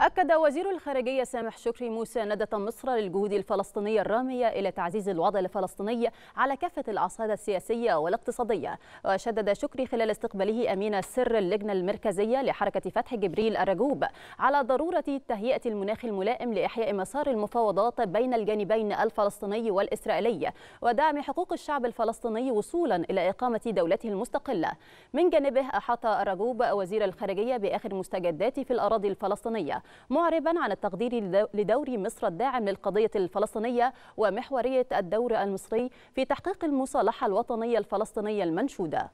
أكد وزير الخارجية سامح شكري مساندة مصر للجهود الفلسطينية الرامية إلى تعزيز الوضع الفلسطيني على كافة الأصعدة السياسية والاقتصادية وشدد شكري خلال استقباله أمين السر اللجنة المركزية لحركة فتح جبريل أرجوب على ضرورة تهيئة المناخ الملائم لإحياء مسار المفاوضات بين الجانبين الفلسطيني والإسرائيلي ودعم حقوق الشعب الفلسطيني وصولا إلى إقامة دولته المستقلة من جانبه أحاط أرجوب وزير الخارجية بآخر مستجدات في الأراضي الفلسطينية معربا عن التقدير لدور مصر الداعم للقضية الفلسطينية ومحورية الدور المصري في تحقيق المصالحة الوطنية الفلسطينية المنشودة